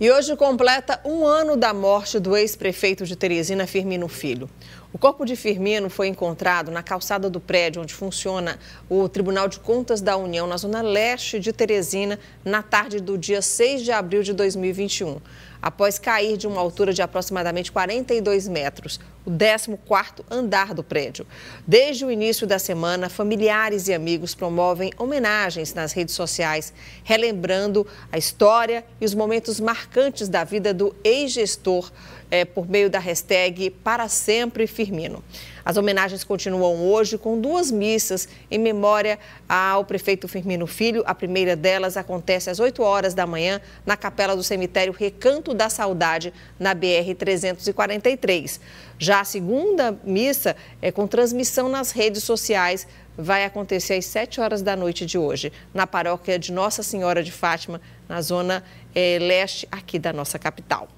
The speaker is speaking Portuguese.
E hoje completa um ano da morte do ex-prefeito de Teresina, Firmino Filho. O corpo de Firmino foi encontrado na calçada do prédio onde funciona o Tribunal de Contas da União, na zona leste de Teresina, na tarde do dia 6 de abril de 2021 após cair de uma altura de aproximadamente 42 metros, o 14º andar do prédio. Desde o início da semana, familiares e amigos promovem homenagens nas redes sociais, relembrando a história e os momentos marcantes da vida do ex-gestor é, por meio da hashtag Para Sempre Firmino. As homenagens continuam hoje com duas missas em memória ao prefeito Firmino Filho. A primeira delas acontece às 8 horas da manhã na capela do cemitério Recanto Santo da Saudade, na BR-343. Já a segunda missa é com transmissão nas redes sociais. Vai acontecer às 7 horas da noite de hoje, na paróquia de Nossa Senhora de Fátima, na zona eh, leste aqui da nossa capital.